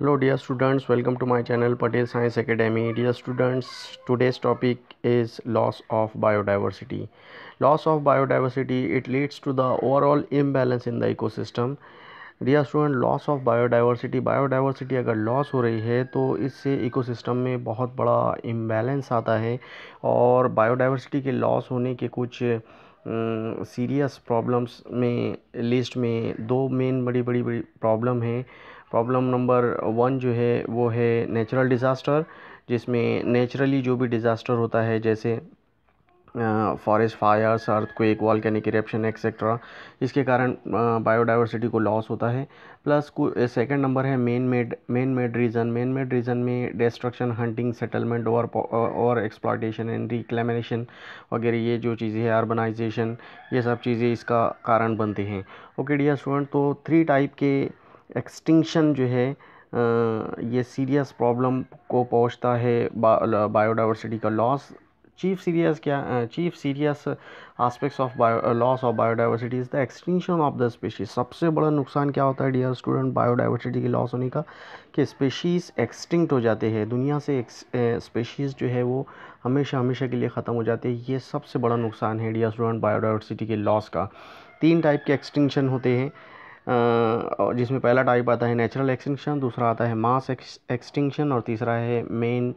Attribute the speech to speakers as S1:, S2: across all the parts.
S1: Hello dear students welcome to my channel Patel science academy dear students today's topic is loss of biodiversity loss of biodiversity it leads to the overall imbalance in the ecosystem dear student loss of biodiversity biodiversity अगर loss हो रही है तो इससे ecosystem में बहुत बड़ा imbalance आता है और बायोडाइवर्सिटी के लॉस होने के कुछ सीरियस प्रॉब्लम्स में लिस्ट में दो मेन बड़ी बड़ी बड़ी प्रॉब्लम हैं प्रॉब्लम नंबर वन जो है वो है नेचुरल डिज़ास्टर जिसमें नेचुरली जो भी डिज़ास्टर होता है जैसे forest fires volcanic eruption et cetera इसके कारण बायोडाइवर्सिटी को लॉस होता है प्लस सेकंड नंबर है man made man made reason man made reason में डिस्ट्रक्शन हंटिंग सेटलमेंट और और एक्सप्लाटेशन एंड रिक्लेमिनेशन वगैरह ये जो चीज़ें हैं अर्बनाइजेशन ये सब चीज़ें इसका कारण बनते हैं ओके डी स्टूडेंट तो थ्री टाइप के एक्सटिंक्शन जो है ये सीरियस प्रॉब्लम को पहुंचता है बा, बायोडाइवर्सिटी का लॉस चीफ सीरियस क्या chief serious aspects of loss of biodiversity is the extinction of the species सबसे बड़ा नुकसान क्या होता है डियर स्टूडेंट बायोडाइवर्सिटी के लॉस होने का कि स्पेशीज़ एक्सटिंक्ट हो जाते हैं दुनिया से स्पेशीज़ जो है वो हमेशा हमेशा के लिए ख़त्म हो जाते हैं ये सबसे बड़ा नुकसान है डियर स्टूडेंट बायोडाइवर्सिटी के लॉस का तीन टाइप के एक्सटिंक्शन होते हैं जिसमें पहला टाइप आता है नेचुरल एक्सटिंक्शन दूसरा आता है मास एक्सटिंक्शन और तीसरा है मेन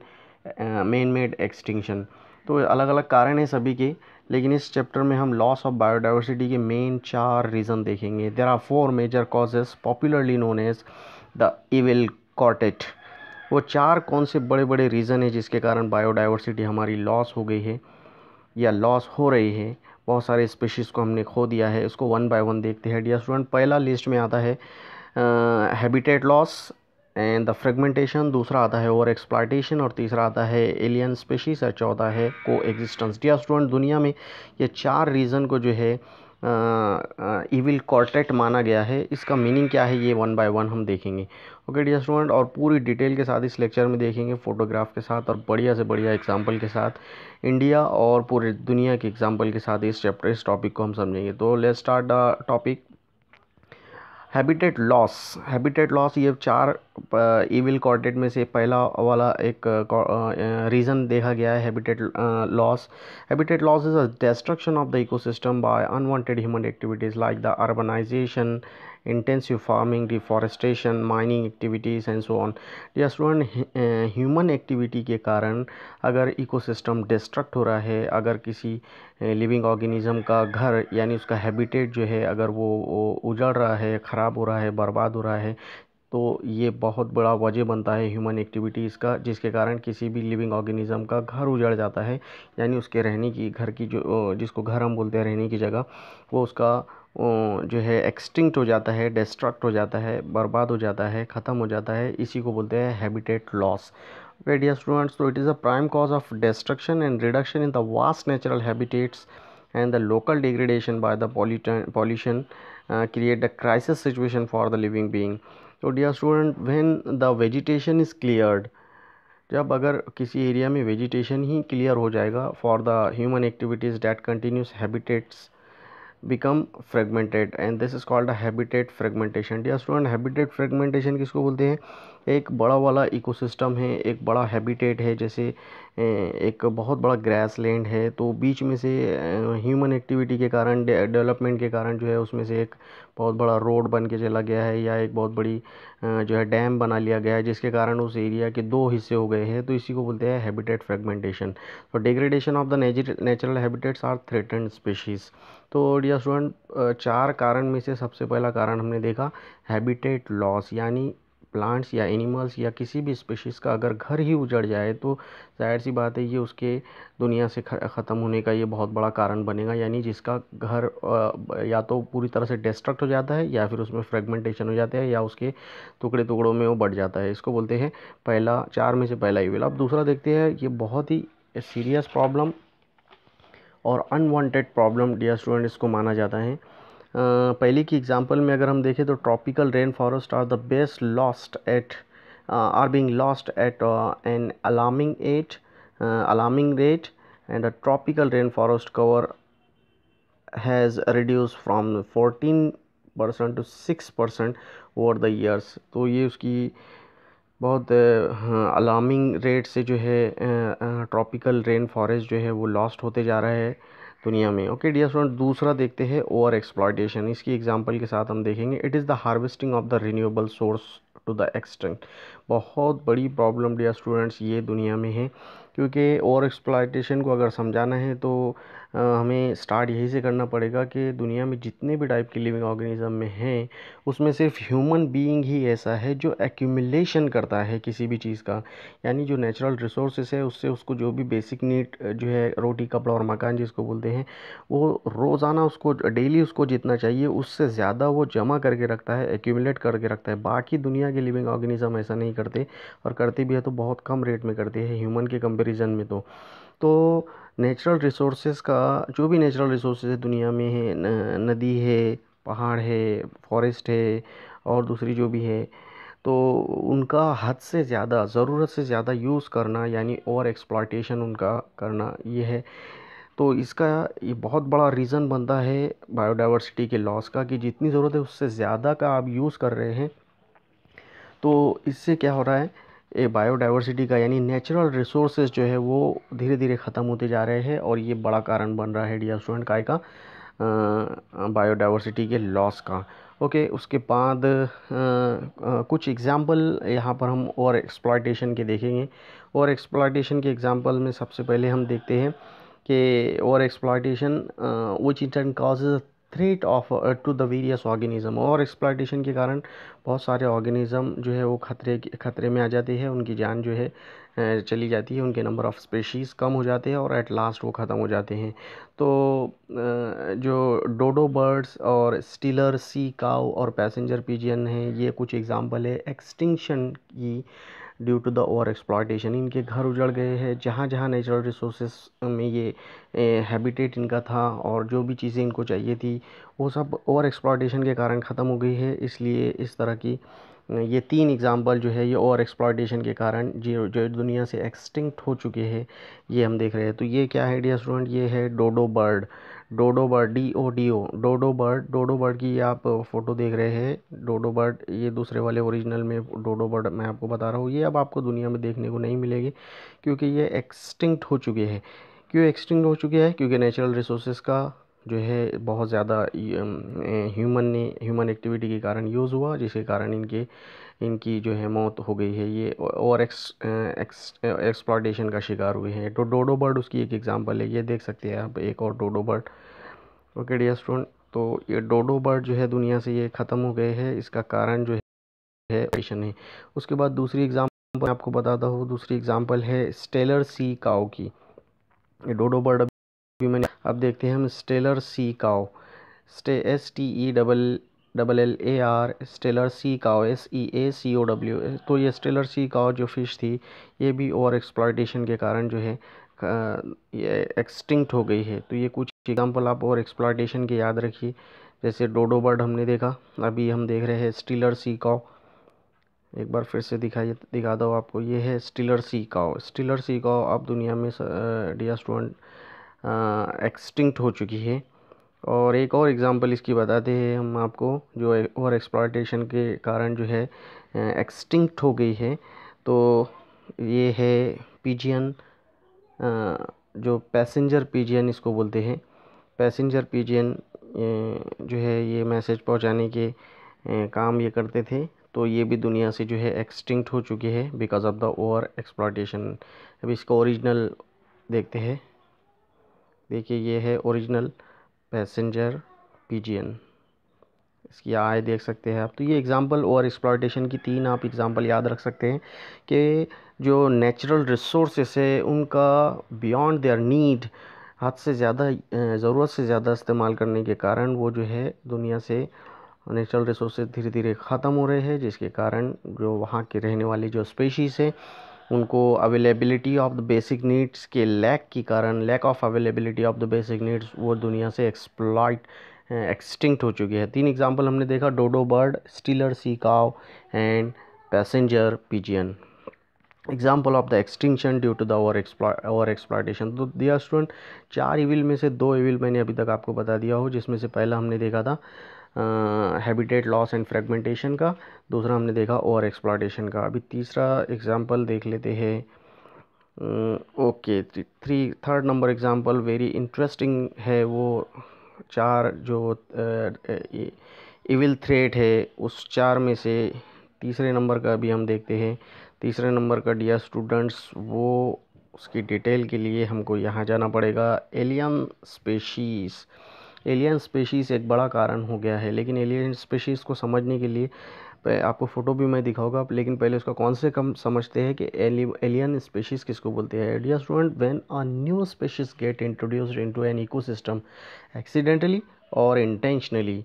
S1: मेन मेड एक्सटिंक्शन तो अलग अलग कारण हैं सभी के लेकिन इस चैप्टर में हम लॉस ऑफ बायोडाइवर्सिटी के मेन चार रीज़न देखेंगे there are four major causes popularly known as the evil quartet वो चार कौन से बड़े बड़े रीज़न है जिसके कारण बायोडाइवर्सिटी हमारी लॉस हो गई है या लॉस हो रही है बहुत सारे स्पीशीज़ को हमने खो दिया है इसको वन बाय वन देखते हैं डियर स्टूडेंट पहला लिस्ट में आता है habitat loss and the fragmentation दूसरा आता है ओवर एक्सप्लाइटेशन और तीसरा आता है एलियन स्पेशीज़ और चौथा है को एग्जिस्टेंस डियर स्टूडेंट दुनिया में ये चार रीज़न को जो है ईविल कॉर्टेट माना गया है इसका मीनिंग क्या है ये वन बाय वन हम देखेंगे ओके डियर स्टूडेंट और पूरी डिटेल के साथ इस लेक्चर में देखेंगे फोटोग्राफ के साथ और बढ़िया से बढ़िया एग्जाम्पल के साथ इंडिया और पूरे दुनिया के एग्जाम्पल के साथ इस चैप्टर इस टॉपिक को हम समझेंगे तो let start the topic habitat loss habitat loss ये चार ईविल कॉर्डेट में से पहला वाला एक रीज़न देखा गया है habitat loss habitat loss is a destruction of the ecosystem by unwanted human activities like the urbanisation intensive farming deforestation mining activities and so on dear student uh, human activity के कारण अगर ecosystem destruct हो रहा है अगर किसी uh, living organism का घर यानी उसका habitat जो है अगर वो उजड़ रहा है ख़राब हो रहा है बर्बाद हो रहा है तो ये बहुत बड़ा वजह बनता है ह्यूमन एक्टिविटीज़ का जिसके कारण किसी भी लिविंग ऑर्गेनिज़म का घर उजड़ जाता है यानी उसके रहने की घर की जो जिसको घर हम बोलते हैं रहने की जगह वो उसका जो है एक्सटिंक्ट हो जाता है डिस्ट्रक्ट हो जाता है बर्बाद हो जाता है ख़त्म हो जाता है इसी को बोलते हैं हैबिटेट लॉस डियर स्टूडेंट्स तो it is a prime cause of destruction and reduction in the vast natural habitats and the local degradation by the pollution create the crisis situation for the living being तो dear student when the vegetation is cleared जब अगर किसी area में vegetation ही clear हो जाएगा for the human activities that continuous habitats become fragmented and this is called habitat fragmentation dear student habitat fragmentation किसको बोलते हैं एक बड़ा वाला इकोसिस्टम है एक बड़ा हैबिटेट है जैसे एक बहुत बड़ा ग्रास लैंड है तो बीच में से ह्यूमन एक्टिविटी के कारण डेवलपमेंट के कारण जो है उसमें से एक बहुत बड़ा रोड बन के चला गया है या एक बहुत बड़ी जो है डैम बना लिया गया है जिसके कारण उस एरिया के दो हिस्से हो गए हैं तो इसी को बोलते हैं हैबिटेट फ्रेगमेंटेशन तो degradation of the natural habitats are threaten species तो डियर स्टूडेंट चार कारण में से सबसे पहला कारण हमने देखा हैबिटेट लॉस यानी प्लांट्स या एनिमल्स या किसी भी स्पेशीज़ का अगर घर ही उजड़ जाए तो जाहिर सी बात है ये उसके दुनिया से ख़त्म होने का ये बहुत बड़ा कारण बनेगा यानी जिसका घर या तो पूरी तरह से डिस्ट्रक्ट हो जाता है या फिर उसमें फ्रेगमेंटेशन हो जाता है या उसके टुकड़े टुकड़ों में वो बढ़ जाता है इसको बोलते हैं पहला चार में से पहला ही अब दूसरा देखते हैं ये बहुत ही सीरियस प्रॉब्लम और अनवांटेड प्रॉब्लम डियर स्टूडेंट इसको माना जाता है पहले की एग्जांपल में अगर हम देखें तो tropical rain forest are the best lost at are being lost at an alarming at alarming rate and a tropical rain forest cover has reduce from fourteen percent to six percent over the years तो ये उसकी बहुत alarming हाँ, rate से जो है tropical rain forest जो है वो लॉस्ट होते जा रहा है दुनिया में ओके डियर स्टूडेंट दूसरा देखते हैं ओवर एक्सप्लॉटेशन इसकी एग्जांपल के साथ हम देखेंगे it is the harvesting of the renewable source to the extent बहुत बड़ी प्रॉब्लम डियर स्टूडेंट्स ये दुनिया में है क्योंकि ओवर एक्सप्लाइटेशन को अगर समझाना है तो हमें स्टार्ट यहीं से करना पड़ेगा कि दुनिया में जितने भी टाइप के लिविंग ऑर्गेनिज़म में हैं उसमें सिर्फ ह्यूमन बीइंग ही ऐसा है जो एक्यूमिलेशन करता है किसी भी चीज़ का यानी जो नेचुरल रिसोर्सेस है उससे उसको जो भी बेसिक नीड जो है रोटी कपड़ा और मकान जिसको बोलते हैं वो रोज़ाना उसको डेली उसको जितना चाहिए उससे ज़्यादा वो जमा करके रखता है एक्यूमलेट करके रखता है बाकी दुनिया के लिविंग ऑर्गेनिज़म ऐसा नहीं करते और करते भी है तो बहुत कम रेट में करते हैं ह्यूमन के कंपेरिजन में तो तो नेचुरल रिसोर्सेज़ का जो भी नेचुरल रिसोर्सेज़ है दुनिया में है नदी है पहाड़ है फॉरेस्ट है और दूसरी जो भी है तो उनका हद से ज़्यादा ज़रूरत से ज़्यादा यूज़ करना यानी ओवर एक्सप्लाटेशन उनका करना ये है तो इसका ये बहुत बड़ा रीज़न बनता है बायोडाइवर्सिटी के लॉस का कि जितनी ज़रूरत है उससे ज़्यादा का आप यूज़ कर रहे हैं तो इससे क्या हो रहा है ये बायोडाइवर्सिटी का यानी नेचुरल रिसोर्सेज जो है वो धीरे धीरे ख़त्म होते जा रहे हैं और ये बड़ा कारण बन रहा है डियर स्टूडेंट काय का बायोडाइवर्सिटी के लॉस का ओके okay, उसके बाद आ, आ, कुछ एग्ज़ाम्पल यहाँ पर हम और एक्सप्लाइटेशन के देखेंगे और एक्सप्लाइटेशन के एग्ज़ाम्पल में सबसे पहले हम देखते हैं कि और exploitation which in turn causes threat of to the various organism और एक्सप्लाइटेशन के कारण बहुत सारे ऑर्गेनिज़म जो है वो खतरे खतरे में आ जाते हैं उनकी जान जो है चली जाती है उनके नंबर ऑफ़ स्पेशीज़ कम हो जाते हैं और एट लास्ट वो ख़त्म हो जाते हैं तो जो डोडो बर्ड्स और स्टीलर सी काउ और पैसेंजर पीजियन हैं ये कुछ एग्ज़ाम्पल है एक्सटिंक्शन की due to the over exploitation इनके घर उजड़ गए हैं जहाँ जहाँ नेचुरल रिसोर्स में ये हैबिटेट इनका था और जो भी चीज़ें इनको चाहिए थी वो सब ओवर एक्सप्लाटेशन के कारण ख़त्म हो गई है इसलिए इस तरह की ये तीन एग्ज़ाम्पल जो है ये ओवर एक्सप्लाटेशन के कारण जो जो दुनिया से एक्सटिंक्ट हो चुके हैं ये हम देख रहे हैं तो ये क्या है डियर स्टूडेंट ये है dodo bird dodo bird D O D O dodo bird dodo bird की आप फोटो देख रहे हैं डोडो बर्ड ये दूसरे वाले ओरिजिनल में डोडो बर्ड मैं आपको बता रहा हूँ ये अब आपको दुनिया में देखने को नहीं मिलेगी क्योंकि ये एक्सटिंक्ट हो चुके हैं क्यों एक्सटिंक्ट हो चुके हैं क्योंकि नेचुरल रिसोर्सेज का जो है बहुत ज़्यादा ह्यूमन ने ह्यूमन एक्टिविटी के कारण यूज़ हुआ जिसके कारण इनके इनकी जो है मौत हो गई है ये और एक्स, एक्स का शिकार हुए हैं तो डोडो बर्ड उसकी एक एग्ज़ाम्पल है ये देख सकते हैं आप एक और dodo bird okay dear student तो ये डोडो बर्ड जो है दुनिया से ये ख़त्म हो गए हैं इसका कारण जो है पेशन है उसके बाद दूसरी एग्ज़ाम्पल मैं आपको बताता हूँ दूसरी एग्ज़ाम्पल है स्टेलर सी काओ की ये डोडो बर्ड अभी मैंने अब देखते हैं हम स्टेलर सी काओ स्टे S T E double double L A R Steller sea cow S E A C O W तो ये स्टेलर सी काओ जो फ़िश थी ये भी ओवर एक्सप्लाइटेशन के कारण जो है ये एक्सटिंक्ट हो गई है तो ये कुछ एग्जांपल आप ओवर एक्सप्लाइटेशन के याद रखिए जैसे डोडो बर्ड हमने देखा अभी हम देख रहे हैं स्टीलर सी काओ एक बार फिर से दिखाइए दिखा दो आपको ये है स्टीलर सी काओ स्टीलर सी काओ आप दुनिया में डिया स्टूडेंट एक्सटिंक्ट हो चुकी है और एक और एग्ज़ाम्पल इसकी बताते हैं हम आपको जो ओवर एक्सप्लाइटेशन के कारण जो है एक्सटिंक्ट हो गई है तो ये है पीजियन जो पैसेंजर पीजियन इसको बोलते हैं पैसेंजर पीजियन जो है ये मैसेज पहुंचाने के काम ये करते थे तो ये भी दुनिया से जो है एक्सटिंक्ट हो चुकी है because of the over exploitation अब इसको ओरिजिनल देखते हैं देखिए ये है ओरिजिनल पैसेंजर पीजीएन इसकी आय देख सकते हैं आप तो ये एग्ज़ाम्पल और एक्सप्लॉयटेशन की तीन आप एग्ज़ाम्पल याद रख सकते हैं कि जो नेचुरल रिसोर्स है उनका बियॉन्ड देयर नीड हद से ज़्यादा ज़रूरत से ज़्यादा इस्तेमाल करने के कारण वो जो है दुनिया से नेचुरल रिसोर्स धीरे धीरे ख़त्म हो रहे हैं जिसके कारण जो वहाँ के रहने वाले जो स्पेशीज़ है उनको availability of the basic needs के लैक के कारण lack of availability of the basic needs वो दुनिया से एक्सप्लॉइट एक्सटिंक्ट हो चुकी है तीन एग्जांपल हमने देखा डोडो bird Steller sea cow and passenger pigeon example of the extinction due to the over over exploitation तो दिया स्टूडेंट चार इविल में से दो इविल मैंने अभी तक आपको बता दिया हो जिसमें से पहला हमने देखा था हैबिटेट लॉस एंड फ्रेगमेंटेशन का दूसरा हमने देखा ओवर एक्सप्लाटेशन का अभी तीसरा एग्ज़ाम्पल देख लेते हैं okay three third number example very interesting है वो चार जो इविल थ्रेट है उस चार में से तीसरे नंबर का अभी हम देखते हैं तीसरे नंबर का डिया स्टूडेंट्स वो उसकी डिटेल के लिए हमको यहाँ जाना पड़ेगा एलियन स्पेशीज़ एलियन स्पेशीज़ एक बड़ा कारण हो गया है लेकिन एलियन स्पेशीज़ को समझने के लिए आपको फ़ोटो भी मैं दिखाऊंगा लेकिन पहले उसका कौन से कम समझते हैं कि एलियन स्पेशीज़ किसको बोलते हैं dear student when a new species get introduced into an ecosystem accidentally और इंटेंशनली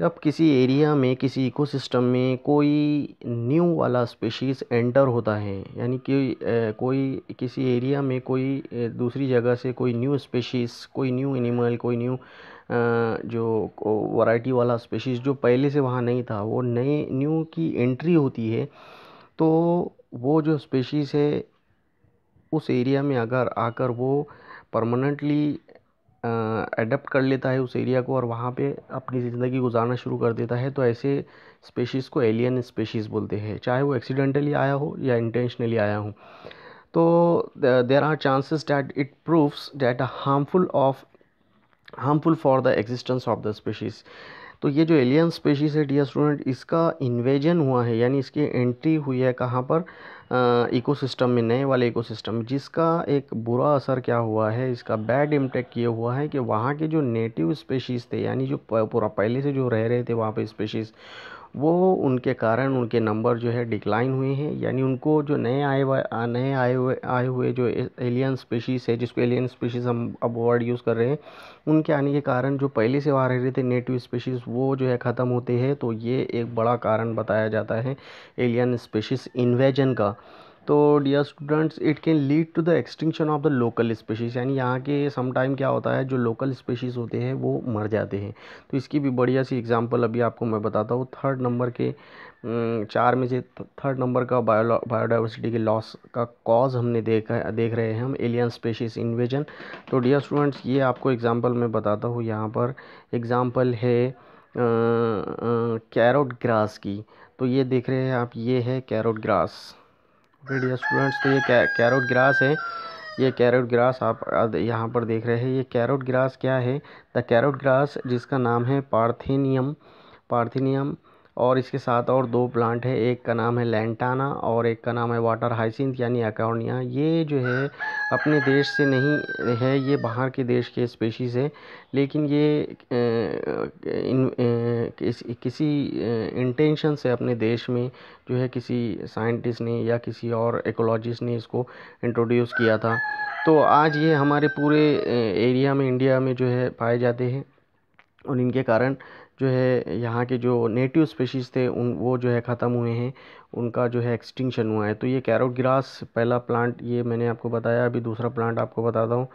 S1: जब किसी एरिया में किसी इकोसिस्टम में कोई न्यू वाला स्पेशीज़ एंटर होता है यानी कि कोई किसी एरिया में कोई दूसरी जगह से कोई न्यू स्पेशीज़ कोई न्यू एनिमल कोई न्यू जो वैरायटी वाला स्पेशीज़ जो पहले से वहाँ नहीं था वो नए न्यू की एंट्री होती है तो वो जो स्पेशीज़ है उस एरिया में अगर आकर वो परमानेंटली एडप्ट कर लेता है उस एरिया को और वहाँ पे अपनी ज़िंदगी गुजारना शुरू कर देता है तो ऐसे स्पेशीज़ को एलियन स्पेशीज़ बोलते हैं चाहे वो एक्सीडेंटली आया हो या इंटेंशनली आया हो तो there are chances that it proves that harmful of harmful for the existence of the species तो ये जो एलियन स्पेशीज़ है डियर स्टूडेंट इसका इन्वेजन हुआ है यानी इसकी एंट्री हुई है कहाँ पर इकोसिस्टम में नए वाले इकोसिस्टम जिसका एक बुरा असर क्या हुआ है इसका बैड इम्पैक्ट ये हुआ है कि वहाँ के जो नेटिव स्पेशीज़ थे यानी जो पूरा पहले से जो रह रहे थे वहाँ पे स्पेशीज़ वो उनके कारण उनके नंबर जो है डिक्लाइन हुए हैं यानी उनको जो नए आए हुए नए आए हुए आए हुए जो एलियन स्पीशीज़ है जिसको एलियन स्पीशीज़ हम अब वर्ड यूज़ कर रहे हैं उनके आने के कारण जो पहले से आ रहे थे नेटिव स्पीशीज़ वो जो है ख़त्म होते हैं तो ये एक बड़ा कारण बताया जाता है एलियन स्पीशीज़ इन्वेजन का तो dear students it can lead to the extinction of the local species यानी यहाँ के समटाइम क्या होता है जो लोकल स्पेशीज़ होते हैं वो मर जाते हैं तो इसकी भी बढ़िया सी एग्जांपल अभी आपको मैं बताता हूँ थर्ड नंबर के चार में से थर्ड नंबर का बायोडाइवर्सिटी के लॉस का कॉज हमने देखा देख रहे हैं हम एलियन स्पेशीज़ इन्वेजन तो डियर स्टूडेंट्स ये आपको एग्ज़ाम्पल मैं बताता हूँ यहाँ पर एग्ज़ाम्पल है कैरोट ग्रास की तो ये देख रहे हैं आप ये है कैरोट ग्रास बढ़िया स्टूडेंट्स तो ये कैरोट ग्रास है ये कैरोट ग्रास आप यहाँ पर देख रहे हैं ये कैरोट ग्रास क्या है द कैरोट ग्रास जिसका नाम है पार्थेनियम पार्थेनियम और इसके साथ और दो प्लांट है एक का नाम है लैंटाना और एक का नाम है वाटर हाइसिंथ यानी अकॉर्निया ये जो है अपने देश से नहीं है ये बाहर के देश के स्पेशीज़ है लेकिन ये इन किस, किसी इंटेंशन से अपने देश में जो है किसी साइंटिस्ट ने या किसी और एकोलॉजिस्ट ने इसको इंट्रोड्यूस किया था तो आज ये हमारे पूरे एरिया में इंडिया में जो है पाए जाते हैं और इनके कारण जो है यहाँ के जो नेटिव स्पेशीज़ थे उन वो जो है ख़त्म हुए हैं उनका जो है एक्सटिंक्शन हुआ है तो ये कैरोट ग्रास पहला प्लांट ये मैंने आपको बताया अभी दूसरा प्लांट आपको बताता हूँ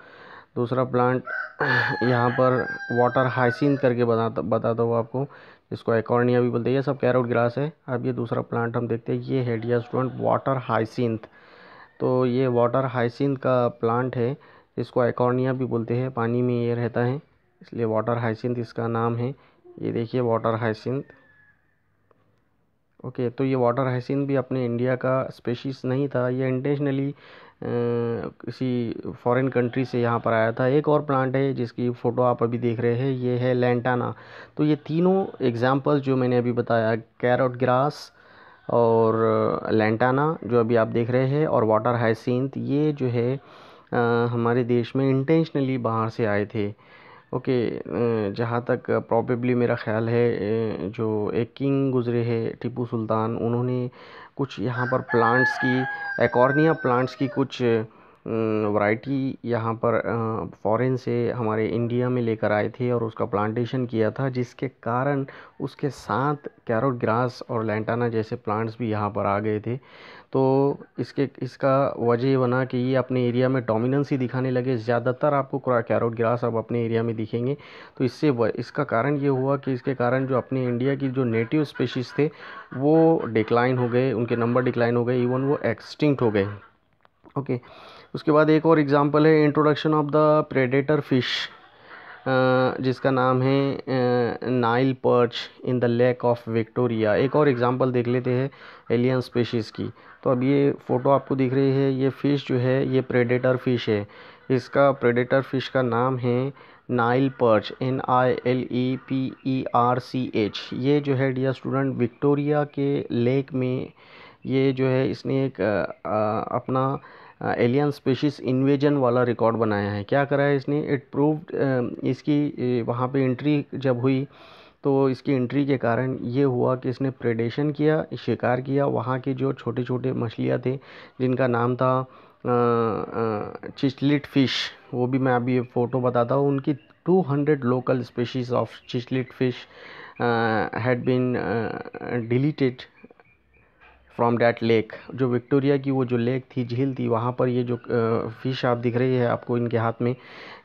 S1: दूसरा प्लांट यहाँ पर वाटर हाइसिन करके बताता बताता हूँ आपको इसको एकॉर्निया भी बोलते हैं ये सब कैरोट ग्रास है अब ये दूसरा प्लांट हम देखते हैं ये है स्टूडेंट वाटर हाइसिंथ तो ये वाटर हाइसिंथ का प्लांट है इसको एकॉर्निया भी बोलते हैं पानी में ये रहता है इसलिए वाटर हाइसिंथ इसका नाम है ये देखिए वाटर हाइसिंथ ओके तो ये वाटर हाइसिंथ भी अपने इंडिया का स्पेशीज़ नहीं था ये इंटेंशनली किसी फॉरेन कंट्री से यहाँ पर आया था एक और प्लांट है जिसकी फ़ोटो आप अभी देख रहे हैं ये है लेंटाना तो ये तीनों एग्जांपल जो मैंने अभी बताया कैरोट ग्रास और लेंटाना जो अभी आप देख रहे हैं और वाटर हाइसिंथ ये जो है आ, हमारे देश में इंटेंशनली बाहर से आए थे ओके जहाँ तक प्रॉबेबली मेरा ख़्याल है जो एक किंग गुज़रे है टीपू सुल्तान उन्होंने कुछ यहाँ पर प्लांट्स की एकॉर्निया प्लांट्स की कुछ वैरायटी यहाँ पर फॉरेन से हमारे इंडिया में लेकर आए थे और उसका प्लांटेशन किया था जिसके कारण उसके साथ कैरोट ग्रास और लेंटाना जैसे प्लांट्स भी यहाँ पर आ गए थे तो इसके इसका वजह ये बना कि ये अपने एरिया में डोमिनेंस ही दिखाने लगे ज़्यादातर आपको कैरोट ग्रास अब अपने एरिया में दिखेंगे तो इससे इसका कारण ये हुआ कि इसके कारण जो अपने इंडिया की जो नेटिव स्पेशीज़ थे वो डिक्लाइन हो गए उनके नंबर डिक्लाइन हो गए इवन वो एक्सटिंक्ट हो गए ओके okay. उसके बाद एक और एग्ज़ाम्पल है introduction of the predator fish जिसका नाम है Nile perch in the lake of Victoria एक और एग्ज़ाम्पल देख लेते हैं एलियन स्पेशीज़ की तो अब ये फ़ोटो आपको दिख रही है ये फ़िश जो है ये प्रेडेटर फ़िश है इसका प्रेडेटर फ़िश का नाम है Nile perch N I L E P E R C H ये जो है डियर स्टूडेंट विक्टोरिया के लेक में ये जो है इसने एक आ, आ, अपना एलियन स्पीशीज इन्वेजन वाला रिकॉर्ड बनाया है क्या करा है इसने इट प्रूव्ड इसकी वहाँ पे एंट्री जब हुई तो इसकी एंट्री के कारण ये हुआ कि इसने प्रेडेशन किया शिकार किया वहाँ के जो छोटे छोटे मछलियाँ थे जिनका नाम था चिचलिट फ़िश वो भी मैं अभी फ़ोटो बताता हूँ उनकी 200 local species of cichlid fish had been deleted from that lake जो विक्टोरिया की वो जो लेक थी झील थी वहाँ पर ये जो फ़िश आप दिख रही है आपको इनके हाथ में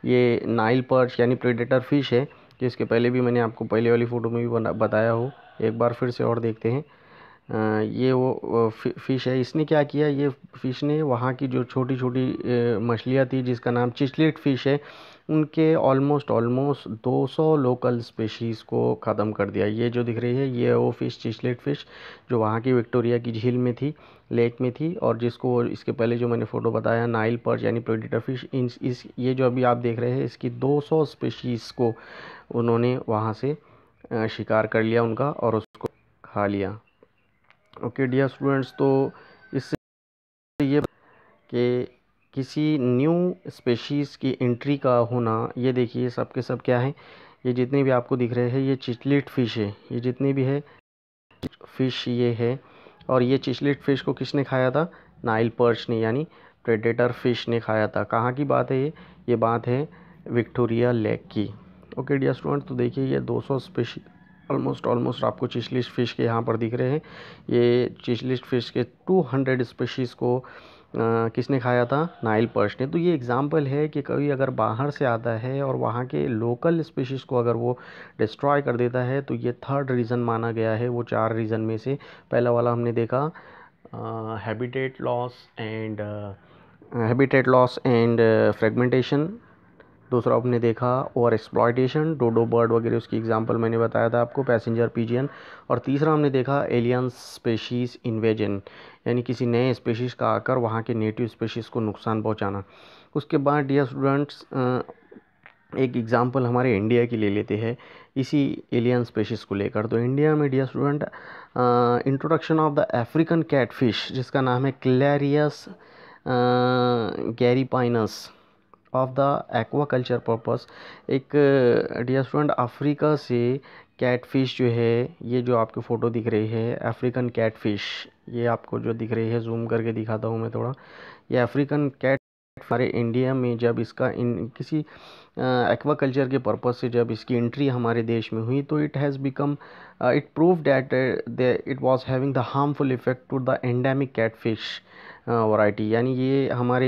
S1: ये नाइल पर्च यानी प्रेडेटर फ़िश है जिसके पहले भी मैंने आपको पहले वाली फ़ोटो में भी बताया हो एक बार फिर से और देखते हैं ये वो फ़िश है इसने क्या किया ये फ़िश ने वहाँ की जो छोटी छोटी मछलियाँ थी जिसका नाम चिचलेट फ़िश है उनके ऑलमोस्ट ऑलमोस्ट 200 लोकल स्पेशीज़ को ख़त्म कर दिया ये जो दिख रही है ये वो फ़िश चिचलेट फ़िश जो वहाँ की विक्टोरिया की झील में थी लेक में थी और जिसको इसके पहले जो मैंने फ़ोटो बताया नाइल पर्च यानी प्रोडिटर फिश इन इस ये जो अभी आप देख रहे हैं इसकी 200 स्पेशीज़ को उन्होंने वहाँ से शिकार कर लिया उनका और उसको खा लिया ओके डियर स्टूडेंट्स तो इससे ये कि किसी न्यू स्पेशीज़ की एंट्री का होना ये देखिए सब के सब क्या है ये जितने भी आपको दिख रहे हैं ये चिचलिट फ़िश है ये जितनी भी है फ़िश ये है और ये चिचलिट फ़िश को किसने खाया था नाइल पर्च ने यानी प्रेडेटर फ़िश ने खाया था कहाँ की बात है ये ये बात है विक्टोरिया लेक की ओके डियर स्टूडेंट तो देखिए ये 200 स्पेशी ऑलमोस्ट ऑलमोस्ट आपको चिचलिस्ट फ़िश के यहाँ पर दिख रहे हैं ये चिचलिस्ट फ़िश के 200 स्पेशीज़ को किसने खाया था नाइल पर्स ने तो ये एग्ज़ाम्पल है कि कभी अगर बाहर से आता है और वहाँ के लोकल स्पीशीज़ को अगर वो डिस्ट्रॉय कर देता है तो ये थर्ड रीज़न माना गया है वो चार रीज़न में से पहला वाला हमने देखा habitat loss and habitat loss and fragmentation दूसरा आपने देखा ओवर एक्सप्लॉयटेशन डोडो बर्ड वगैरह उसकी एग्जांपल मैंने बताया था आपको पैसेंजर पीजियन और तीसरा हमने देखा एलियन स्पेशीज़ इन्वेजन यानी किसी नए स्पेशीज़ का आकर वहाँ के नेटिव स्पेशीज़ को नुकसान पहुँचाना उसके बाद डियर स्टूडेंट्स एक एग्ज़ाम्पल हमारे इंडिया की ले लेते हैं इसी एलियन स्पेशीज़ को लेकर तो इंडिया में dear student introduction of the African catfish जिसका नाम है Clarias gariepinus of the aquaculture purpose एक डियर uh, स्टूडेंट अफ्रीका से कैटफिश जो है ये जो आपकी फ़ोटो दिख रही है अफ्रीकन कैटफिश ये आपको जो दिख रही है जूम करके दिखाता हूँ मैं थोड़ा ये अफ्रीकन कैट हमारे इंडिया में जब इसका इन किसी कल्चर uh, के पर्पज़ से जब इसकी एंट्री हमारे देश में हुई तो it has become it prove that it was having the harmful effect to the endemic catfish variety हाँ, यानी ये हमारे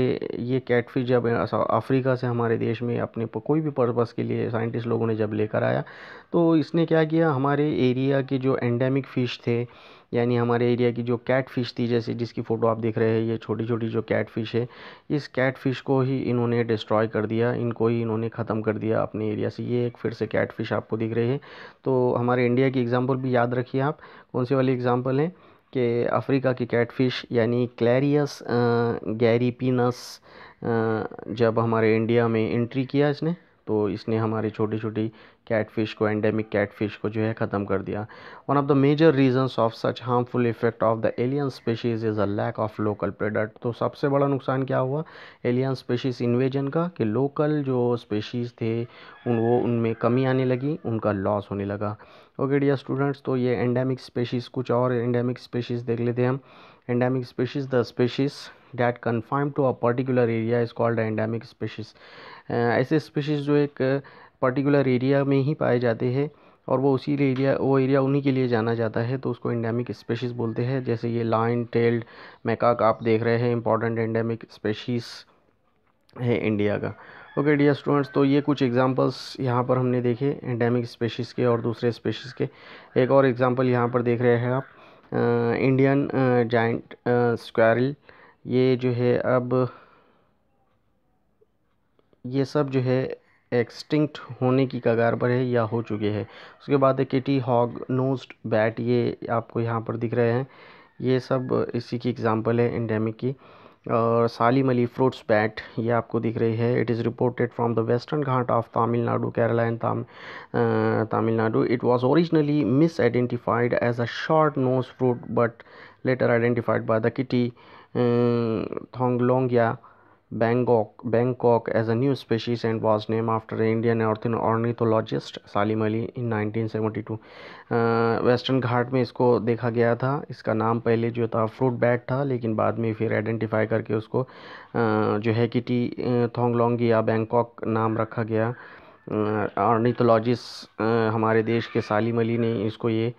S1: ये कैटफिश जब अफ्रीका से हमारे देश में अपने कोई भी पर्पस के लिए साइंटिस्ट लोगों ने जब लेकर आया तो इसने क्या किया हमारे एरिया के जो एंडेमिक फ़िश थे यानी हमारे एरिया की जो कैट फ़िश थी जैसे जिसकी फ़ोटो आप देख रहे हैं ये छोटी छोटी जो कैट फ़िश है इस कैट फ़िश को ही इन्होंने डिस्ट्रॉय कर दिया इनको ही इन्होंने ख़त्म कर दिया अपने एरिया से ये एक फिर से कैट फ़िश आपको दिख रही है तो हमारे इंडिया की एग्ज़ाम्पल भी याद रखिए आप कौन सी वाली एग्ज़ाम्पल हैं कि अफ्रीका की कैटफ़िश यानी क्लैरियस गैरीपिनस जब हमारे इंडिया में एंट्री किया इसने तो इसने हमारी छोटी छोटी कैटफिश को एंडेमिक कैटफिश को जो है ख़त्म कर दिया one of the major reasons of such harmful effect of the alien species is a lack of local product तो सबसे बड़ा नुकसान क्या हुआ एलियन स्पेशीज़ इन्वेजन का कि लोकल जो स्पेशीज़ थे उन वो उनमें कमी आने लगी उनका लॉस होने लगा ओके डियर स्टूडेंट्स तो ये एंडेमिक स्पेशीज़ कुछ और एंडेमिक स्पेशीज़ देख लेते हैं हम endemic species the species that confined to a particular area is called endemic species uh, ऐसे species जो एक uh, particular area में ही पाए जाते हैं और वो उसी एरिया वो एरिया उन्हीं के लिए जाना जाता है तो उसको एंडेमिक स्पेशीज़ बोलते हैं जैसे ये लाइन टेल्ड मैकाक आप देख रहे हैं इंपॉर्टेंट एंडेमिक स्पेशीज़ है इंडिया का ओके डियर स्टूडेंट्स तो ये कुछ एग्जांपल्स यहाँ पर हमने देखे एंडेमिक स्पेशीज़ के और दूसरे स्पेशीज़ के एक और एग्ज़ाम्पल यहाँ पर देख रहे हैं आप इंडियन जाइंट स्क्वायरल ये जो है अब ये सब जो है एक्सटिंक्ट होने की कगार पर है या हो चुके हैं उसके बाद है किटी हॉग नोस्ड बैट ये आपको यहाँ पर दिख रहे हैं ये सब इसी की एग्ज़ाम्पल है एंडेमिक की और सालिम अली फ्रूट्स बैट ये आपको दिख रही है it is reported from the Western Ghat of Tamil Nadu Kerala and ताम Tamil Nadu it was originally misidentified as a short nose fruit but later identified by the Kitti Thonglong ya Bangkok Bangkok as a new species and was named after the Indian Ali in Ali seventy 1972. Western Ghat में इसको देखा गया था इसका नाम पहले जो था फ्रूट बैट था लेकिन बाद में फिर आइडेंटिफाई करके उसको जो है कि टी थोंगलोंग या बैंकॉक नाम रखा गया ऑर्निथोलॉजिस्ट हमारे देश के सालिम अली ने इसको ये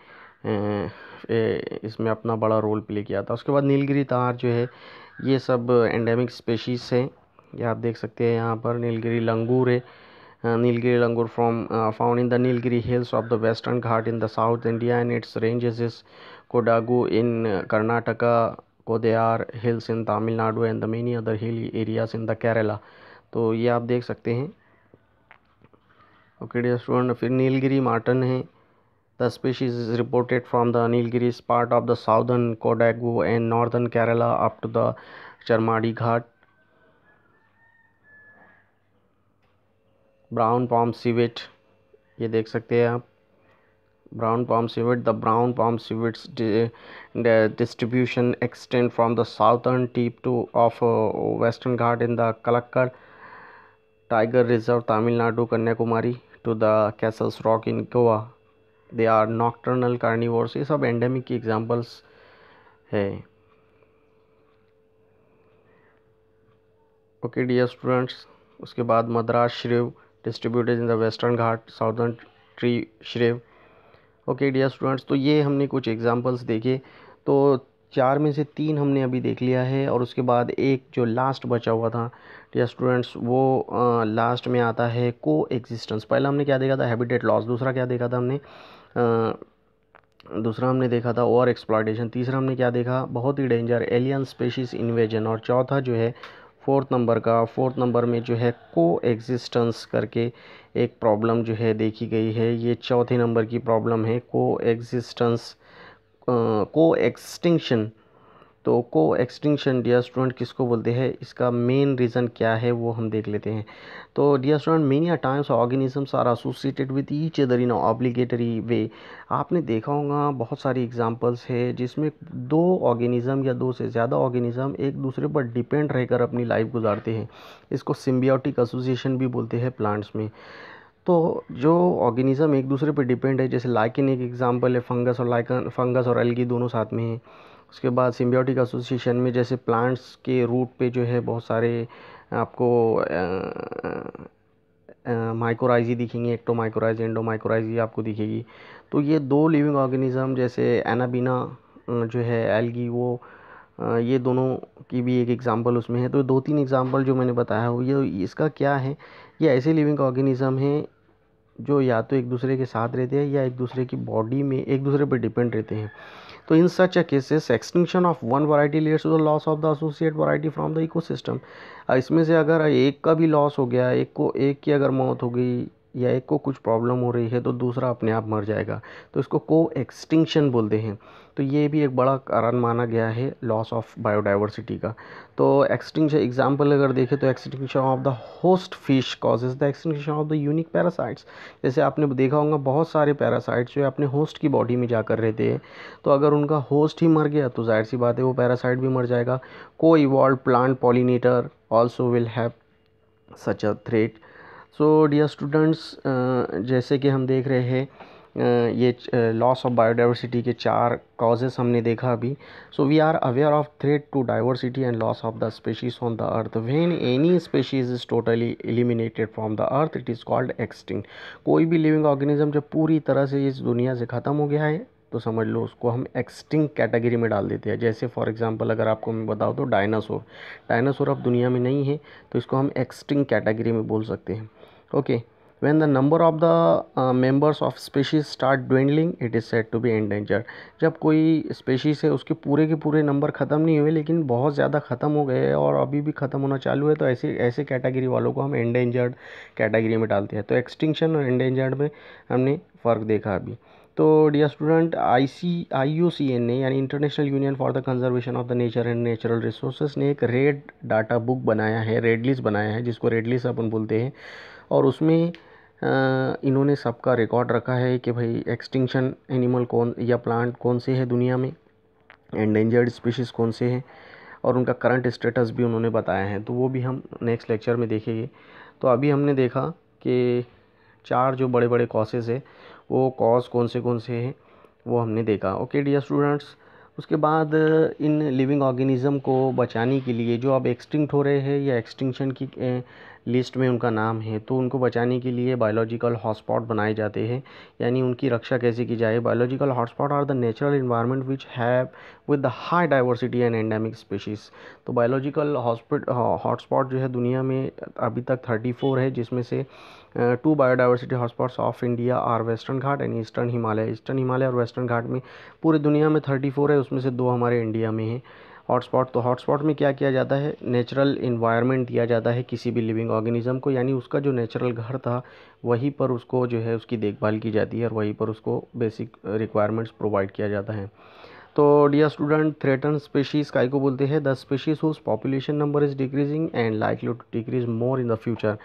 S1: इसमें अपना बड़ा रोल प्ले किया था उसके बाद नीलगिरी तार जो है ये सब एंडेमिक स्पेशीज हैं ये आप देख सकते हैं यहाँ पर नीलगिरी लंगूर है Nilgiri langur from found in the Nilgiri hills of the Western Ghat in the South India and its ranges is Kodagu in Karnataka कोदेर hills in Tamil Nadu and the many other hill areas in the Kerala तो ये आप देख सकते हैं ओके डी रेस्टोरेंट फिर नीलगिरी मार्टन है The species is reported from the Nilgiris part of the southern Kodagu and northern Kerala up to the Charmadi Ghat. Brown palm civet, ये देख सकते हैं आप brown palm civet the brown palm civet's di the distribution extend from the southern tip to of uh, western ghat in the kalakkad tiger reserve tamil nadu kanyakumari to the castles rock in goa they are nocturnal carnivores ये सब endemic की examples है okay dear students उसके बाद Madras shrew distributed in the Western Ghat southern tree shrew okay dear students तो ये हमने कुछ एग्जांपल्स देखे तो चार में से तीन हमने अभी देख लिया है और उसके बाद एक जो लास्ट बचा हुआ था या स्टूडेंट्स वो आ, लास्ट में आता है को एग्जिस्टेंस पहला हमने क्या देखा था हैबिटेट लॉस दूसरा क्या देखा था हमने दूसरा हमने देखा था ओवर एक्सप्लाइटेशन तीसरा हमने क्या देखा बहुत ही डेंजर एलियन स्पेशीज़ इन्वेजन और चौथा जो है फोर्थ नंबर का फोर्थ नंबर में जो है को एग्जिस्टेंस करके एक प्रॉब्लम जो है देखी गई है ये चौथे नंबर की प्रॉब्लम है को एग्जिस्टेंस को एक्सटिंक्शन तो को एक्सटिंक्शन डियर स्टूडेंट किसको बोलते हैं इसका मेन रीज़न क्या है वो हम देख लेते हैं तो dear student many times organisms are associated with each other in obligatory way आपने देखा होगा बहुत सारी एग्जांपल्स है जिसमें दो ऑर्गेनिज्म या दो से ज़्यादा ऑर्गेनिज्म एक दूसरे पर डिपेंड रहकर अपनी लाइफ गुजारते हैं इसको सिम्बियोटिक एसोसिएशन भी बोलते हैं प्लांट्स में तो जो ऑर्गेनिज्म एक दूसरे पर डिपेंड है जैसे लाइकिन एक एग्ज़ाम्पल है फंगस और लाइकन फंगस और एल्गी दोनों साथ में हैं उसके बाद सिम्बियोटिक एसोसिएशन में जैसे प्लांट्स के रूट पे जो है बहुत सारे आपको माइक्रोराइजी दिखेंगे एंडो माइक्रोराइजी आपको दिखेगी तो ये दो लिविंग ऑर्गेनिज़म जैसे एनाबीना जो है एलगी वो ये दोनों की भी एक एग्ज़ाम्पल उसमें है तो दो तीन एग्ज़ाम्पल जो मैंने बताया हो ये इसका क्या है ये ऐसे लिविंग ऑर्गेनिज़म हैं जो या तो एक दूसरे के साथ रहते हैं या एक दूसरे की बॉडी में एक दूसरे पर डिपेंड रहते हैं तो in such a cases extinction of one variety leads to the loss of the associate variety from the ecosystem इसमें से अगर एक का भी लॉस हो गया एक को एक की अगर मौत हो गई या एक को कुछ प्रॉब्लम हो रही है तो दूसरा अपने आप मर जाएगा तो इसको को एक्सटिंक्शन बोलते हैं तो ये भी एक बड़ा कारण माना गया है लॉस ऑफ बायोडाइवर्सिटी का तो एक्सटिंक्शन एग्जांपल अगर देखें तो extinction of the host fish causes the extinction of the unique parasites जैसे आपने देखा होगा बहुत सारे पैरासाइट्स जो अपने होस्ट की बॉडी में जाकर रहते हैं तो अगर उनका होस्ट ही मर गया तो जाहिर सी बात है वो पैरासाइट भी मर जाएगा coevolve plant pollinator also will have such a threat so dear students जैसे कि हम देख रहे हैं ये लॉस ऑफ बायोडाइवर्सिटी के चार कॉजेस हमने देखा अभी so we are aware of threat to diversity and loss of the species on the earth when any species is totally eliminated from the earth it is called extinct कोई भी living organism जब पूरी तरह से इस दुनिया से ख़त्म हो गया है तो समझ लो उसको हम एक्सटिंग कैटेगरी में डाल देते हैं जैसे फॉर एग्जांपल अगर आपको मैं बताऊँ तो डायनासोर डायनासोर अब दुनिया में नहीं है तो इसको हम एक्सटिंग कैटेगरी में बोल सकते हैं okay when the number of the uh, members of species start dwindling it is said to be endangered जब कोई species है उसके पूरे के पूरे number ख़त्म नहीं हुए लेकिन बहुत ज़्यादा ख़त्म हो गए और अभी भी ख़त्म होना चालू है तो ऐसे ऐसे कैटेगरी वालों को हम endangered कैटेगरी में डालते हैं तो extinction और endangered में हमने फ़र्क देखा अभी तो dear student I C I U C N ने यानी International Union for the conservation of the Nature and Natural Resources ने एक रेड डाटा बुक बनाया है रेड लिस्ट बनाया है जिसको रेड लिस्ट अपन बोलते हैं और उसमें इन्होंने सबका रिकॉर्ड रखा है कि भाई एक्सटिंक्शन एनिमल कौन या प्लांट कौन से है दुनिया में एंडेंजर्ड स्पीशीज़ कौन से हैं और उनका करंट स्टेटस भी उन्होंने बताया है तो वो भी हम नेक्स्ट लेक्चर में देखेंगे तो अभी हमने देखा कि चार जो बड़े बड़े कॉसेज है वो कॉज कौन से कौन से हैं वो हमने देखा ओके डियर स्टूडेंट्स उसके बाद इन लिविंग ऑर्गेनिज़म को बचाने के लिए जो अब एक्सटिंक्ट हो रहे हैं या एक्सटिंक्शन की लिस्ट में उनका नाम है तो उनको बचाने के लिए बायोलॉजिकल हॉटस्पॉट बनाए जाते हैं यानी उनकी रक्षा कैसे की जाए biological hotspot are the natural environment which have with the high diversity and endemic species तो बायोलॉजिकल हॉस्पिट हॉटस्पॉट जो है दुनिया में अभी तक थर्टी फोर है जिसमें से two biodiversity hotspots of India are Western Ghat and Eastern Himalaya Eastern Himalaya और वेस्टर्न घाट में पूरे दुनिया में थर्टी फोर है उसमें से दो हमारे इंडिया में हैं हॉटस्पॉट तो हॉटस्पॉट में क्या किया जाता है नेचुरल इन्वायरमेंट दिया जाता है किसी भी लिविंग ऑर्गेनिज़म को यानी उसका जो नेचुरल घर था वहीं पर उसको जो है उसकी देखभाल की जाती है और वहीं पर उसको बेसिक रिक्वायरमेंट्स प्रोवाइड किया जाता है तो डियर स्टूडेंट थ्रेटन स्पेशीज़ काय को बोलते हैं the species whose population number is decreasing and लू to decrease more in the future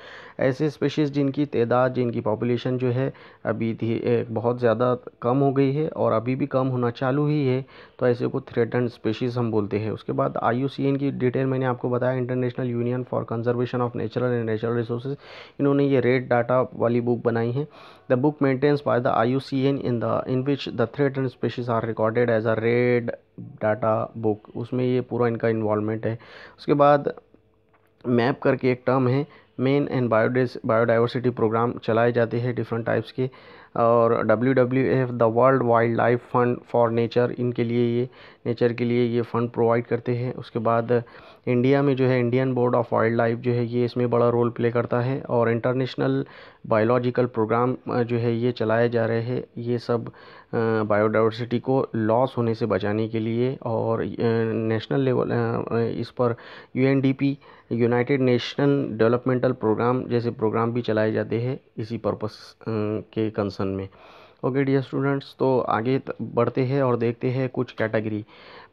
S1: ऐसे स्पेशीज़ जिनकी तादाद जिनकी पॉपुलेशन जो है अभी बहुत ज़्यादा कम हो गई है और अभी भी कम होना चालू ही है तो ऐसे को थ्रेटन स्पेशीज़ हम बोलते हैं उसके बाद आई की डिटेल मैंने आपको बताया International Union for Conservation of Natural and Natural Resources इन्होंने ये रेड डाटा वाली बुक बनाई है the book maintains by the I in the in which the threaten species are recorded as a red trade data book उसमें ये पूरा इनका involvement है उसके बाद मैप करके एक टर्म है मेन एंड बायोडेस बायोडाइवर्सिटी प्रोग्राम चलाए जाते हैं डिफरेंट टाइप्स के और W W F the World Wildlife Fund for Nature इनके लिए ये नेचर के लिए ये फ़ंड प्रोवाइड करते हैं उसके बाद इंडिया में जो है Indian Board of Wildlife जो है ये इसमें बड़ा रोल प्ले करता है और इंटरनेशनल बायोलॉजिकल प्रोग्राम जो है ये चलाए जा रहे हैं ये सब बायोडाइवर्सिटी को लॉस होने से बचाने के लिए और नेशनल लेवल इस पर UNDP United Nation Developmental programme जैसे प्रोग्राम भी चलाए जाते हैं इसी पर्पस के कंसर्न में ओके डियर स्टूडेंट्स तो आगे बढ़ते हैं और देखते हैं कुछ category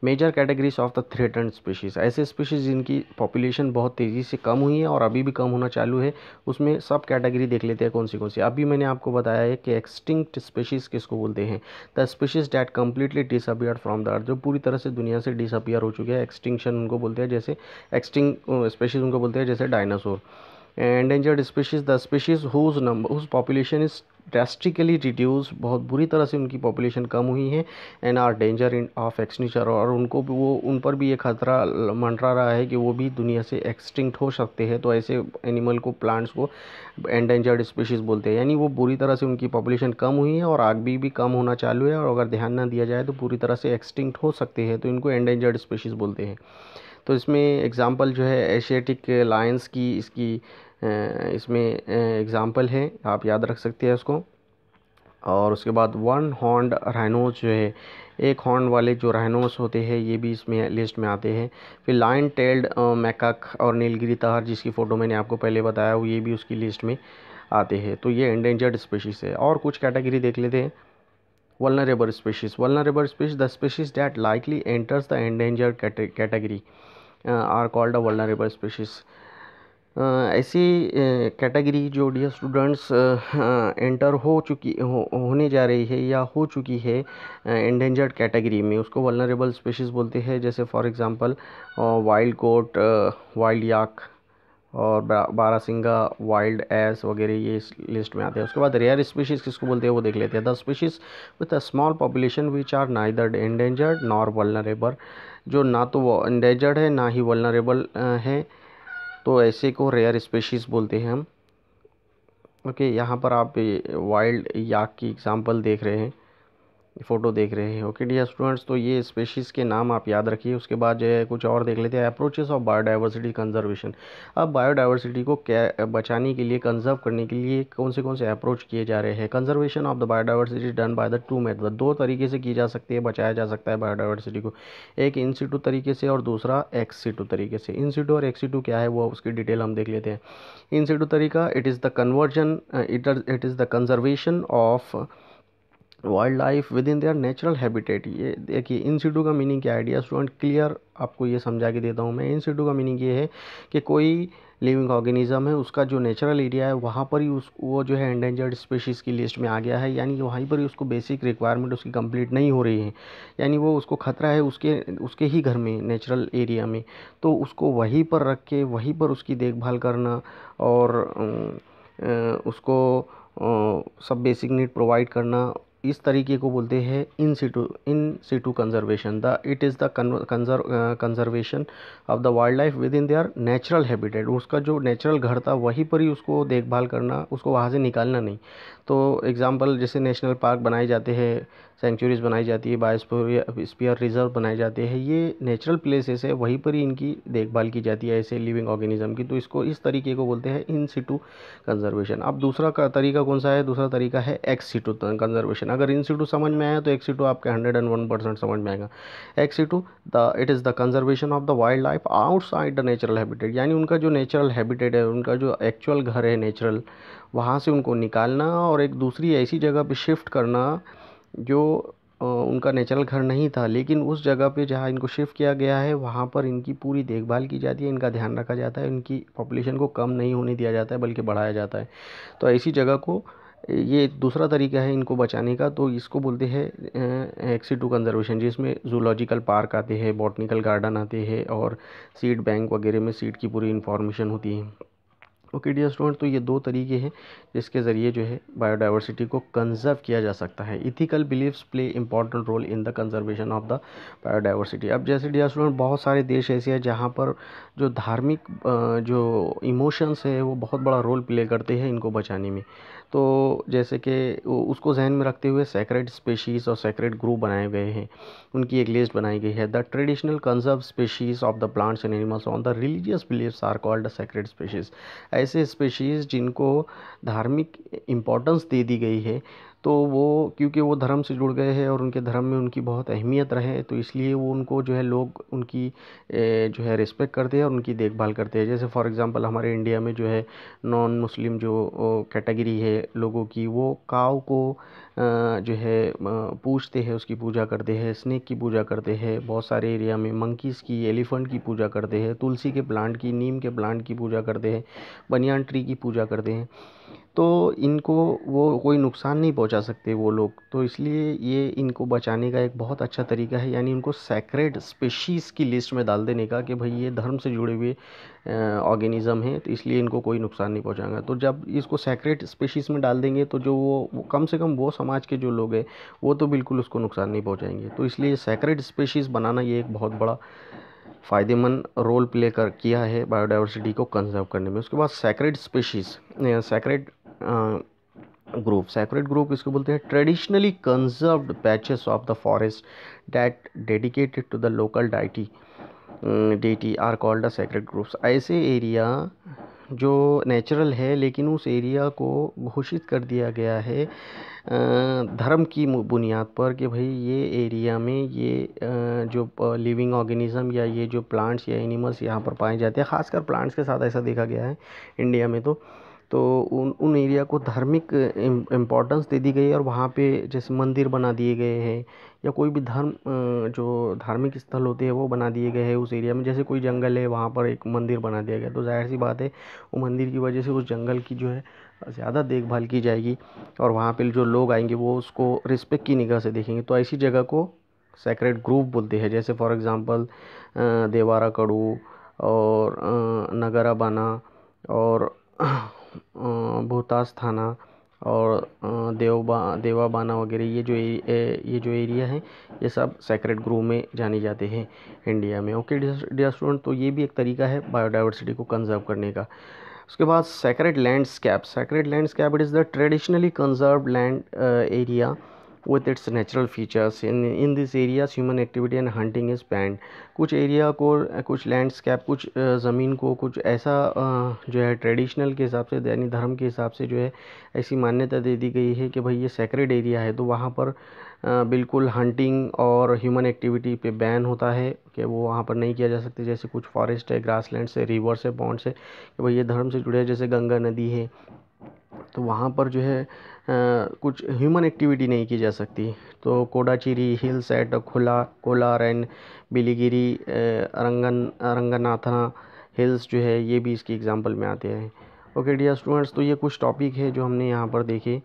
S1: major categories of the threaten species ऐसे स्पीशीज़ जिनकी पॉपुलेशन बहुत तेज़ी से कम हुई है और अभी भी कम होना चालू है उसमें सब कैटेगरी देख लेते हैं कौन सी कौन सी अभी मैंने आपको बताया है कि एक्सटिंक्ट स्पीशीज़ किसको बोलते हैं the species that completely disappear from the earth जो पूरी तरह से दुनिया से डिसअपियर हो चुके हैं एक्सटिंक्शन उनको बोलते हैं जैसे एक्सटिंग स्पेशीज़ उनको बोलते हैं जैसे dinosaur endangered species the species whose number whose population is drastically reduce बहुत बुरी तरह से उनकी पॉपुलेशन कम हुई है and are danger in of extinction और उनको भी वो उन पर भी ये खतरा मंडरा रहा है कि वो भी दुनिया से एक्सटिंक्ट हो सकते हैं तो ऐसे एनिमल को प्लांट्स को एंडेंजर्ड स्पीशीज़ बोलते हैं यानी वो बुरी तरह से उनकी पॉपुलेशन कम हुई है और आग भी, भी कम होना चालू है और अगर ध्यान ना दिया जाए तो पूरी तरह से एक्सटिंक्ट हो सकते हैं तो इनको एंडेंजर्ड स्पीशीज़ बोलते हैं तो इसमें एग्ज़ाम्पल जो है एशियाटिक लाइन्स की इसकी इसमें एग्ज़ाम्पल है आप याद रख सकते हैं उसको और उसके बाद वन हॉन्ड रहनोज जो है एक हॉर्न वाले जो रहनोज होते हैं ये भी इसमें लिस्ट में आते हैं फिर लाइन टेल्ड मैकक और नीलगिरी तहर जिसकी फ़ोटो मैंने आपको पहले बताया वो ये भी उसकी लिस्ट में आते हैं तो ये एंडेंजर्ड स्पीशीज़ है और कुछ कैटेगरी देख लेते हैं vulnerable species vulnerable species the species that likely enters the endangered category are called a vulnerable species ऐसी कैटेगरी जो डियर स्टूडेंट्स एंटर हो चुकी हो, होने जा रही है या हो चुकी है एंडेंजर्ड कैटेगरी में उसको वलनरेबल स्पीशीज़ बोलते हैं जैसे for example wild goat wild yak और बारासिंगा वाइल्ड एस वगैरह ये इस लिस्ट में आते हैं उसके बाद रेयर स्पीशीज़ किसको बोलते हैं वो देख लेते हैं the species with a small population which are neither endangered nor vulnerable जो ना तो वो एंडेजर्ड है ना ही वलनरेबल है तो ऐसे को रेयर स्पेशीज़ बोलते हैं हम ओके यहाँ पर आप वाइल्ड याक की एग्ज़ाम्पल देख रहे हैं फ़ोटो देख रहे हैं ओके डियर स्टूडेंट्स तो ये स्पेशीज़ के नाम आप याद रखिए उसके बाद जो है कुछ और देख लेते हैं अप्रोचेस ऑफ बायोडाइवर्सिटी कंजर्वेशन अब बायोडाइवर्सिटी को क्या बचाने के लिए कंजर्व करने के लिए कौन से कौन से अप्रोच किए जा रहे हैं conservation of the biodiversity done by the two method दो तरीके से की जा सकती है बचाया जा सकता है बायोडाइवर्सिटी को एक इन तरीके से और दूसरा एक्स तरीके से इन और एक्स क्या है वो उसकी डिटेल हम देख लेते हैं इन तरीका it is the conversion it is the conservation of wildlife within their natural habitat ये देखिए इन सीटू का मीनिंग क्या आइडिया स्टूडेंट क्लियर आपको ये समझा के देता हूँ मैं इन सीटू का मीनिंग ये है कि कोई लिविंग ऑर्गेनिज्म है उसका जो नेचुरल एरिया है वहाँ पर ही उस वो जो है एंडेंजर्ड स्पीशीज़ की लिस्ट में आ गया है यानी वहीं पर ही उसको बेसिक रिक्वायरमेंट उसकी कंप्लीट नहीं हो रही है यानी वो उसको खतरा है उसके उसके ही घर में नेचुरल एरिया में तो उसको वहीं पर रख के वहीं पर उसकी देखभाल करना और उसको सब बेसिक नीड प्रोवाइड करना इस तरीके को बोलते हैं in situ in situ conservation the it is the conservation of the wildlife within their natural habitat उसका जो नेचुरल घर था वहीं पर ही उसको देखभाल करना उसको वहाँ से निकालना नहीं तो एग्ज़ाम्पल जैसे नेशनल पार्क बनाए जाते हैं सेंचुरीज़ बनाई जाती है स्पियर रिज़र्व बनाए जाते हैं ये नेचुरल प्लेसेस है वहीं पर ही इनकी देखभाल की जाती है ऐसे लिविंग ऑर्गेनिज्म की तो इसको इस तरीके को बोलते हैं इन सीटू कंजर्वेशन अब दूसरा का तरीका कौन सा है दूसरा तरीका है एक्स सीटू कंजर्वेशन अगर इन सीटू समझ में आया तो एक्स सीटू आपके हंड्रेड एंड वन परसेंट समझ में आएगा ex situ the it is the conservation of the wildlife outside the natural habitat यानी उनका जो नेचुरल हैबिटेट है उनका जो एक्चुअल घर है नेचुरल वहाँ से उनको निकालना और एक दूसरी ऐसी जगह पर शिफ्ट करना जो उनका नेचुरल घर नहीं था लेकिन उस जगह पे जहाँ इनको शिफ्ट किया गया है वहाँ पर इनकी पूरी देखभाल की जाती है इनका ध्यान रखा जाता है इनकी पॉपुलेशन को कम नहीं होने दिया जाता है बल्कि बढ़ाया जाता है तो ऐसी जगह को ये दूसरा तरीका है इनको बचाने का तो इसको बोलते हैं एक्सीटू कंजर्वेशन जिसमें जूलॉजिकल पार्क आते हैं बॉटनिकल गार्डन आते हैं और सीड बैंक वगैरह में सीड की पूरी इन्फॉर्मेशन होती है ओके डियर स्टूडेंट तो ये दो तरीके हैं जिसके ज़रिए जो है बायोडाइवर्सिटी को कंजर्व किया जा सकता है ethical beliefs play important role in the conservation of the biodiversity अब जैसे डियर स्टूडेंट बहुत सारे देश ऐसे हैं जहाँ पर जो धार्मिक जो इमोशंस है वो बहुत बड़ा रोल प्ले करते हैं इनको बचाने में तो जैसे कि उसको जहन में रखते हुए सेक्रेट स्पेशीज़ और सेक्रेट ग्रुप बनाए गए हैं उनकी एक लिस्ट बनाई गई है the traditional conserve species of the plants and animals on the religious beliefs are called sacred species ऐसे स्पेशीज़ जिनको धार्मिक इम्पोर्टेंस दे दी गई है तो वो क्योंकि वो धर्म से जुड़ गए हैं और उनके धर्म में उनकी बहुत अहमियत रहे तो इसलिए वो उनको जो है लोग उनकी जो है रिस्पेक्ट करते हैं और उनकी देखभाल करते हैं जैसे फॉर एग्जांपल हमारे इंडिया में जो है नॉन मुस्लिम जो कैटेगरी है लोगों की वो काव को जो है पूछते हैं उसकी पूजा करते हैं स्नेक की पूजा करते हैं बहुत सारे एरिया में मंकीज़ की एलिफेंट की पूजा करते हैं तुलसी के प्लांट की नीम के प्लांट की पूजा करते हैं बनियान ट्री की पूजा करते हैं तो इनको वो कोई नुकसान नहीं पहुंचा सकते वो लोग तो इसलिए ये इनको बचाने का एक बहुत अच्छा तरीका है यानी इनको सैक्रेड स्पेशीज़ की लिस्ट में डाल देने का कि भाई ये धर्म से जुड़े हुए ऑर्गेनिज़म हैं तो इसलिए इनको कोई नुकसान नहीं पहुंचाएगा तो जब इसको सैक्रेड स्पेशीज़ में डाल देंगे तो जो वो, वो कम से कम वो समाज के जो लोग हैं वो तो बिल्कुल उसको नुकसान नहीं पहुँचाएंगे तो इसलिए सैक्रेड स्पेशीज़ बनाना ये एक बहुत बड़ा फ़ायदेमंद रोल प्ले कर किया है बायोडाइवर्सिटी को कंजर्व करने में उसके बाद sacred species sacred group sacred group इसको बोलते हैं traditionally conserved patches of the forest that dedicated to the local deity deity are called the sacred groups ऐसे एरिया जो नेचुरल है लेकिन उस एरिया को घोषित कर दिया गया है धर्म की बुनियाद पर कि भाई ये एरिया में ये जो लिविंग ऑर्गेनिज़म या ये जो प्लांट्स या एनिमल्स यहाँ पर पाए जाते हैं ख़ासकर प्लांट्स के साथ ऐसा देखा गया है इंडिया में तो तो उन उन एरिया को धार्मिक इम्पोर्टेंस दे दी गई है और वहाँ पे जैसे मंदिर बना दिए गए हैं या कोई भी धर्म जो धार्मिक स्थल होते हैं वो बना दिए गए हैं उस एरिया में जैसे कोई जंगल है वहाँ पर एक मंदिर बना दिया गया तो जाहिर सी बात है वो मंदिर की वजह से उस जंगल की जो है ज़्यादा देखभाल की जाएगी और वहाँ पर जो लोग आएंगे वो उसको रिस्पेक्ट की निगाह से देखेंगे तो ऐसी जगह को सेक्रेट ग्रुप बोलते हैं जैसे फॉर एग्ज़ाम्पल देवारा कड़ू और नगरा बाना और भूतास थाना और देवबा देवाबाना वगैरह ये जो ये जो एरिया है ये सब सेक्रेट ग्रो में जाने जाते हैं इंडिया में ओके डियर स्टूडेंट तो ये भी एक तरीका है बायोडाइवर्सिटी को कंजर्व करने का उसके बाद sacred landscape sacred landscape it is the traditionally conserve land area with its natural features in in this areas human activity and hunting is banned कुछ एरिया को कुछ लैंडस्केप कुछ ज़मीन को कुछ ऐसा जो है ट्रेडिशनल के हिसाब से यानी धर्म के हिसाब से जो है ऐसी मान्यता दे दी गई है कि भाई ये सेक्रेड एरिया है तो वहाँ पर बिल्कुल हंटिंग और ह्यूमन एक्टिविटी पे बैन होता है कि वो वहाँ पर नहीं किया जा सकता जैसे कुछ फॉरेस्ट है ग्रास ग्रासलैंड है रिवर्स है पॉन्ड्स है कि भाई ये धर्म से जुड़े जैसे गंगा नदी है तो वहाँ पर जो है आ, कुछ ह्यूमन एक्टिविटी नहीं की जा सकती तो कोडाचिरी हिल्स सेट खुला कोलार एंड बिलीगिरी अरंगन अरंगनाथना हिल्स जो है ये भी इसकी एग्ज़ाम्पल में आते हैं ओके डियर स्टूडेंट्स तो ये कुछ टॉपिक है जो हमने यहाँ पर देखे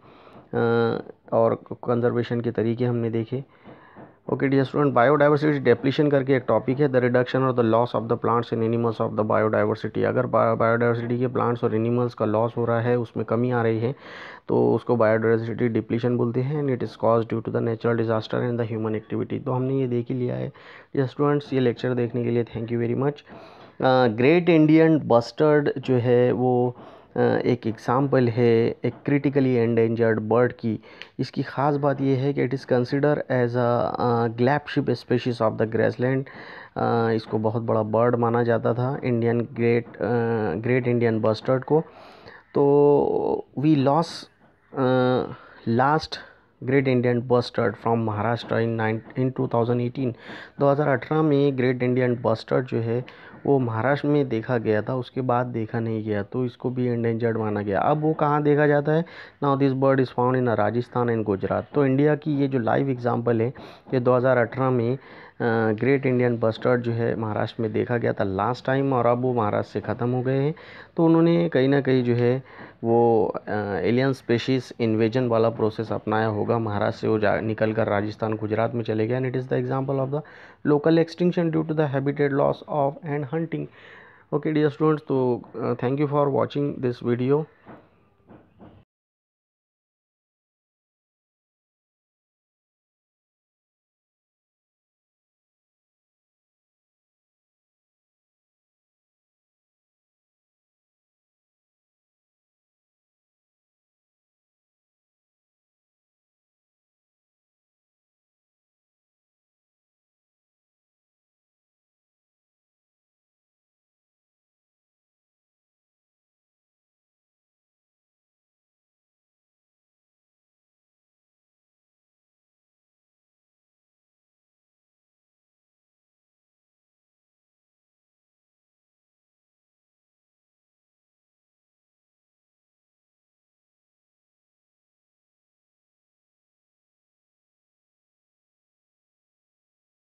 S1: और कंजर्वेशन के तरीके हमने देखे okay D student biodiversity depletion करके एक टॉपिक है द रिडक्शन और the loss of the plants and animals of the biodiversity अगर बायोडाइवर्सिटी के प्लांट्स और एनिमल्स का लॉस हो रहा है उसमें कमी आ रही है तो उसको बायोडाइवर्सिटी डिप्लीशन बोलते हैं and it is cause due to the natural disaster and the human activity तो हमने ये देख ही लिया है डी स्टूडेंट्स ये लेक्चर देखने के लिए thank you very much great Indian bustard जो है वो एक एग्ज़ाम्पल है एक क्रिटिकली एंडेंजर्ड बर्ड की इसकी ख़ास बात यह है कि it is consider as a flagship species of the grassland इसको बहुत बड़ा बर्ड माना जाता था Indian great great Indian bustard को तो we loss last great Indian bustard from Maharashtra in nine in two thousand eighteen दो हज़ार अठारह में ग्रेट इंडियन बस्टर्ड जो है वो महाराष्ट्र में देखा गया था उसके बाद देखा नहीं गया तो इसको भी इंडेंजर्ड माना गया अब वो कहाँ देखा जाता है now this bird is found in Rajasthan and Gujarat तो इंडिया की ये जो लाइव एग्जाम्पल है ये दो में ग्रेट इंडियन बस्टर्ड जो है महाराष्ट्र में देखा गया था लास्ट टाइम और अब वो महाराष्ट्र से ख़त्म हो गए हैं तो उन्होंने कहीं ना कहीं जो है वो एलियन स्पेशीज़ इन्वेजन वाला प्रोसेस अपनाया होगा महाराष्ट्र से वो जा निकल कर राजस्थान गुजरात में चले गए and it is the example of the local extinction due to the habitat loss of and hunting okay dear students तो thank you for watching this video